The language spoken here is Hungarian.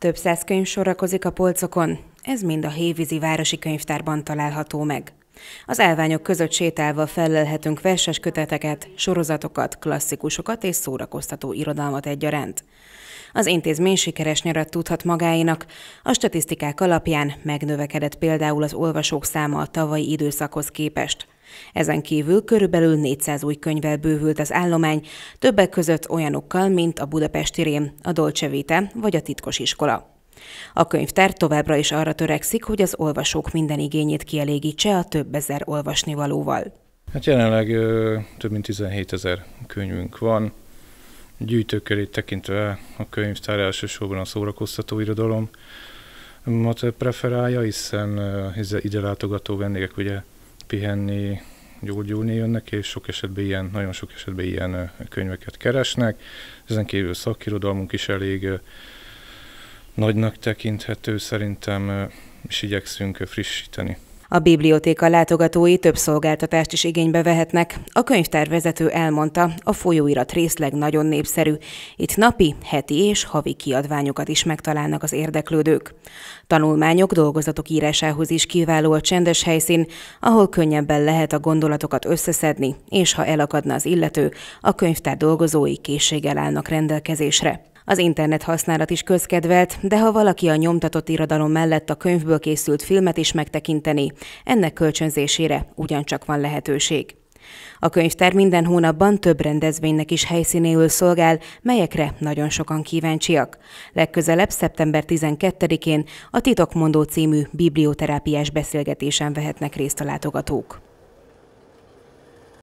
Több száz könyv sorakozik a polcokon, ez mind a Hévízi Városi Könyvtárban található meg. Az elványok között sétálva fellelhetünk verses köteteket, sorozatokat, klasszikusokat és szórakoztató irodalmat egyaránt. Az intézmény sikeres nyarat tudhat magáinak, a statisztikák alapján megnövekedett például az olvasók száma a tavalyi időszakhoz képest – ezen kívül körülbelül 400 új könyvvel bővült az állomány, többek között olyanokkal, mint a Budapesti Rém, a Dolce Vita vagy a Titkos Iskola. A könyvtár továbbra is arra törekszik, hogy az olvasók minden igényét kielégítse a több ezer olvasnivalóval. Hát jelenleg ö, több mint 17 ezer könyvünk van. Gyűjtőkörét tekintve a könyvtár elsősorban a szórakoztató irodalom preferálja, hiszen, hiszen ide látogató vendégek ugye pihenni, gyógyulni jönnek, és sok esetben ilyen, nagyon sok esetben ilyen könyveket keresnek. Ezen kívül szakirodalmunk is elég nagynak tekinthető, szerintem, és igyekszünk frissíteni. A bibliotéka látogatói több szolgáltatást is igénybe vehetnek. A könyvtárvezető elmondta, a folyóirat részleg nagyon népszerű. Itt napi, heti és havi kiadványokat is megtalálnak az érdeklődők. Tanulmányok, dolgozatok írásához is kiváló a csendes helyszín, ahol könnyebben lehet a gondolatokat összeszedni, és ha elakadna az illető, a könyvtár dolgozói készséggel állnak rendelkezésre. Az internet használat is közkedvelt, de ha valaki a nyomtatott irodalom mellett a könyvből készült filmet is megtekinteni, ennek kölcsönzésére ugyancsak van lehetőség. A könyvtár minden hónapban több rendezvénynek is helyszínéül szolgál, melyekre nagyon sokan kíváncsiak. Legközelebb szeptember 12-én a Titokmondó című biblioterápiás beszélgetésen vehetnek részt a látogatók.